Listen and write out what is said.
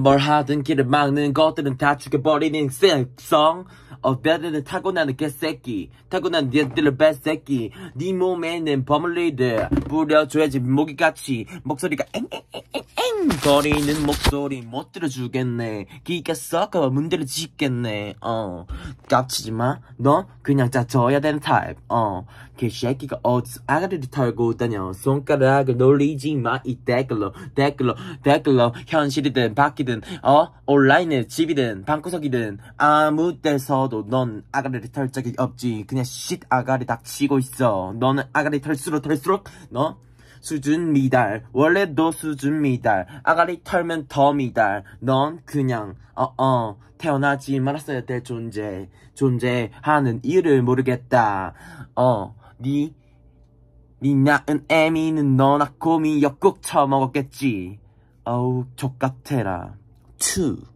뭘 하든 길을 막는 것들은 다 죽여버리는 습성 어벼드는 타고나는 개새끼 타고난 니들을 뱃새끼 네 몸에는 버물리를 뿌려줘야지 모기같이 목소리가 엥 엥엥엥 거리는 목소리 못 들어주겠네 기가 썩어 문제를 짓겠네 어 깝치지 마넌 그냥 짜줘야 되는 타입 어 개새끼가 어디서 아가리를 털고 다녀 손가락을 놀리지 마이 댓글로 댓글로 댓글로 현실이든 바뀌든 어 온라인에 집이든 방구석이든 아무 데서도 넌 아가리를 털 적이 없지 그냥 쉿 아가리 닥치고 있어 너는 아가리 털수록 털수록 너 수준 미달 원래 너 수준 미달 아가리 털면 더 미달 넌 그냥 어어 어, 태어나지 말았어야 될 존재 존재하는 이유를 모르겠다 어 니 니 낳은 애미는 너나고 미역국 처먹었겠지 어우 족같애라 2